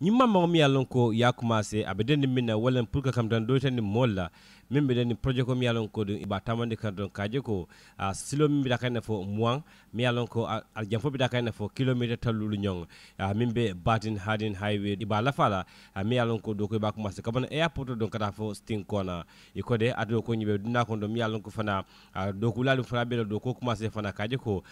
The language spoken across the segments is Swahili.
ñimma mago mi yalla ko ya commencé a be dendi min na walla pour que kam tan doyitandi moolu la min mbiɗen projet ko mi yalon ɗum ba tamande kan ɗon kaje ko silo min mbiɗa kayne fo moin mi yalonko ko aljam fo mbiɗa kayne fo kilométre tallulu ñong min ɓe batin hadin highway iba lafala mi yalonko do ɗo ko iba commencé kabana airport don kata fo sting kona e kode ado ko ñiɓe duna kon ɗo mi yalon fana ɗo ko laali fana ɓeɗo do ko commencé fana kaje ko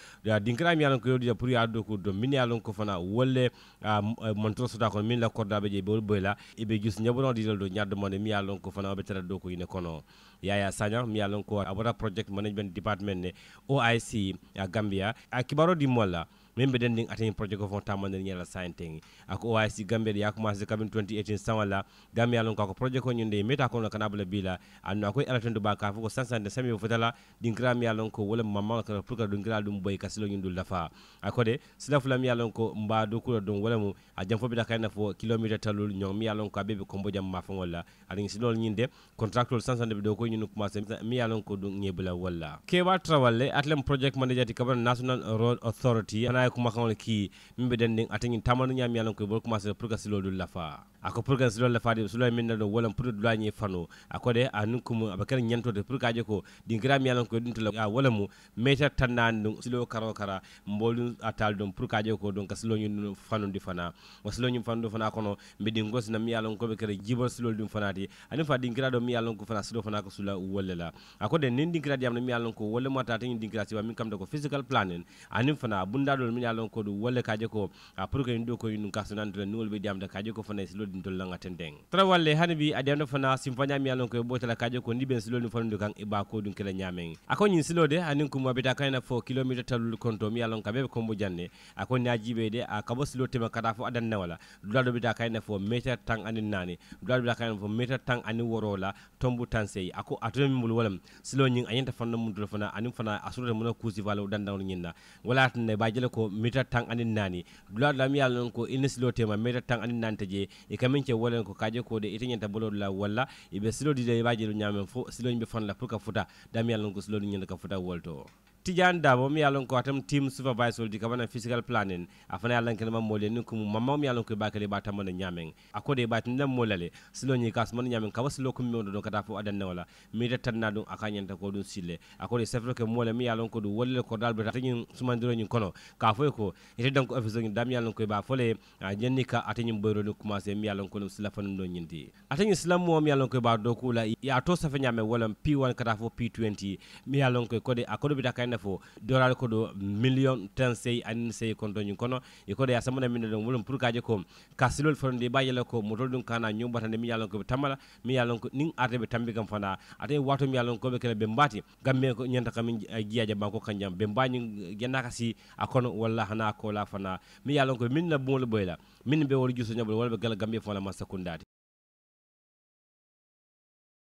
dinkira mi yalonko ko pour yaade ɗo ko do min yalonko fana wolle e, montoro sota kon min la kordaɓe je ɓe wol boyla eɓe gis ñaɓonoɗiɗel ñaddo ñaddomande mi yalonko fana oɓe tara ɗo ko yine kono kono yaya sagna mi yalon abota project management department ne oic a gambia a di molla min mbiɗen ndin atani projet ko fon tammanden ñalal sayenteŋi ako oasi gambe ɗe ya commencé kamin 2018 san walla gam yalon ka ko projet ko ñunde meta kono kana bula bila anno akoye ala tendu ba ka fo ko sansande sami o fotala ɗin kiram yalon ko wala mamma kala pour que ɗum kira ɗum boyi ka silo ñun lafa akode sila fulam yalon ko mba do kula ɗum wala mu a jam fo ɓita kayna fo kilométre talol ñon mi yalon ko a ɓeɓe kombo jam mafon walla aɗa silol ñinde contractol sansande ɓe ɗo koye ñun commencé mi yalon ko ɗum ñebula walla kewa trawalle atlem project manager ti kabar national road authority ay ko makaŋole ki min be dendin ate ñin tamanu ñaami yalan koye bol commencé pour lolu la lafa ako pour la fa de sulay min do wolam produit la ni fano ako de a nunkum aɓa nyanto de pour kaje ko gram yalan ko ɗum la a wola mu meter tannani silo karo kara mbolu a dum pour kaje ko donc ni fano di fana o ni fano fana kono mbiɗin gosna mi yalan koɓe kene jibol silol ɗum fanati anin fa ɗinkiraɗo mi yalan ko fana silo fana ko sula wolle la ako de nin ɗinkiraɗi yamno mi yalan ko wolle mo tatañi ɗinkira siwa min kam kamta ko physical planning anin fana bundaɗol min ye lon ko ɗum wolle kaje ko pour que en ɗo koye ɗum kasonantola nuwol ɓe jamda kaje ko fana e silolɗin tollanga tenden tara walle hani bi a jamda fana simfaña mi ye a lon koye kaje ko ndi ɓen silolɗum fanandu kan e ɓa ko ɗum kela ñamen ako ñin silode hanin bi abita kanena fo kilométre talul konto mi ye lon ka ɓeɓe kombo janne ako ni a jiɓe de a kabo silo tema kata fo adanna wala dulaɗo ɓita kanena fo métre tan anin nani dula dulaɗo ɓita kanena fo métre tan anin worola tombu tan ako atoto min mbol walam silo ñin a ñanta fanna mum dula fana anin fana a surata muna kuusi fala o dandawol ñinna wala tane ba jele ko ko mita tan anin nani dula dula yal yalon ko ina silo tema mita tan anin nani taje e kamen ce wolen ko kaje ko de ite nyanta bolo la walla e be silo dide e baje do nyamen fo silo nyimbe fan la pour ka futa yal yalon ko silo nyanta ka futa wolto tijan dabo mi yalon ko atam team supervisor di kabana physical planning afana yalon kene mam molen ko mum mamam yalon ko bakale bata mon nyamen akode bat ndam molale silo nyi kas mon nyamen kawas lo kum mondo kata fo adan wala mi de tanna dum akanyanta ko dum sille akode sefro ke mole mi yalon ko dum wolle ko dalbe tanyi sumandiro nyi kono ka fo ko ite donc office ngi dam yalon ko ba fole jenni ka atanyi boyro ni commencer mi yalon ko dum sila fan do nyindi atanyi sila mo mi yalon ko ba do kula ya to safa nyame wala p1 kata fo p20 mi yalon ko kode akode bitaka nafo fof dorade ko ɗo million tan seyi sey seyi kono doñum kono e koɗo ya samana min ɗon wolon pour kaji ko ka silol foto nde ɓa yalla ko motol ɗum kana ñombata nde mi yalon koɓe tammala mi yalon ko nin arteɓe tambi kam fana ata wato mi yalon koɓe kala ɓe mbati gamme ko ñanta kamin jiyaje eh, ko kanjam ɓe mbañi eh, gennaka si a kono walla hana kola fana mi yalon ko min na buŋol ɓoyla min ɓe wol juso ñabol walla ɓe gala gambe fana ma sakkundade